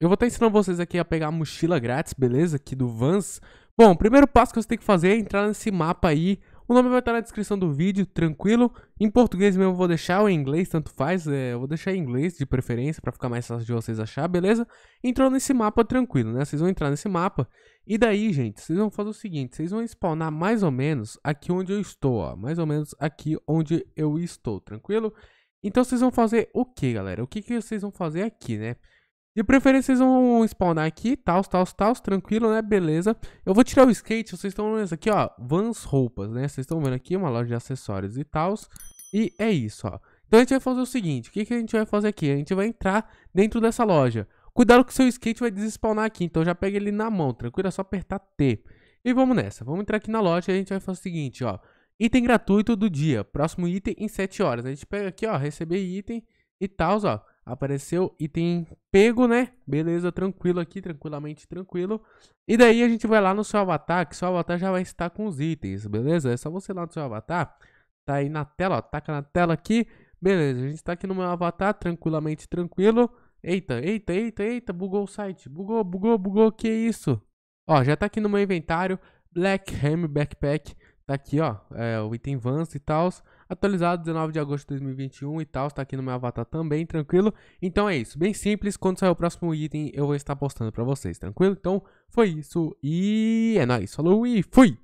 Eu vou estar ensinando vocês aqui a pegar a mochila grátis, beleza? Aqui do Vans. Bom, o primeiro passo que você tem que fazer é entrar nesse mapa aí. O nome vai estar na descrição do vídeo, tranquilo. Em português mesmo eu vou deixar, ou em inglês, tanto faz. É, eu vou deixar em inglês de preferência, para ficar mais fácil de vocês achar, beleza? Entrou nesse mapa, tranquilo, né? Vocês vão entrar nesse mapa. E daí, gente, vocês vão fazer o seguinte. Vocês vão spawnar mais ou menos aqui onde eu estou, ó. Mais ou menos aqui onde eu estou, tranquilo? Então vocês vão fazer o que, galera? O que, que vocês vão fazer aqui, né? De preferência, vocês vão spawnar aqui, tal, tal, tal, tranquilo, né? Beleza. Eu vou tirar o skate, vocês estão vendo isso aqui, ó, Vans Roupas, né? Vocês estão vendo aqui, uma loja de acessórios e tal. E é isso, ó. Então a gente vai fazer o seguinte, o que, que a gente vai fazer aqui? A gente vai entrar dentro dessa loja. Cuidado que o seu skate vai desespawnar aqui, então já pega ele na mão, tranquilo? É só apertar T. E vamos nessa, vamos entrar aqui na loja e a gente vai fazer o seguinte, ó. Item gratuito do dia, próximo item em 7 horas. A gente pega aqui, ó, receber item e tal, ó. Apareceu e tem pego, né? Beleza, tranquilo aqui, tranquilamente tranquilo. E daí a gente vai lá no seu avatar, que seu avatar já vai estar com os itens, beleza? É só você ir lá no seu avatar, tá aí na tela, ó, taca na tela aqui. Beleza, a gente tá aqui no meu avatar, tranquilamente tranquilo. Eita, eita, eita, eita, bugou o site, bugou, bugou, bugou, que isso? Ó, já tá aqui no meu inventário, Black Ham Backpack, tá aqui, ó, é, o item Vance e tal Atualizado 19 de agosto de 2021 e tal, está aqui no meu avatar também, tranquilo? Então é isso, bem simples, quando sair o próximo item eu vou estar postando para vocês, tranquilo? Então foi isso e é nóis, falou e fui!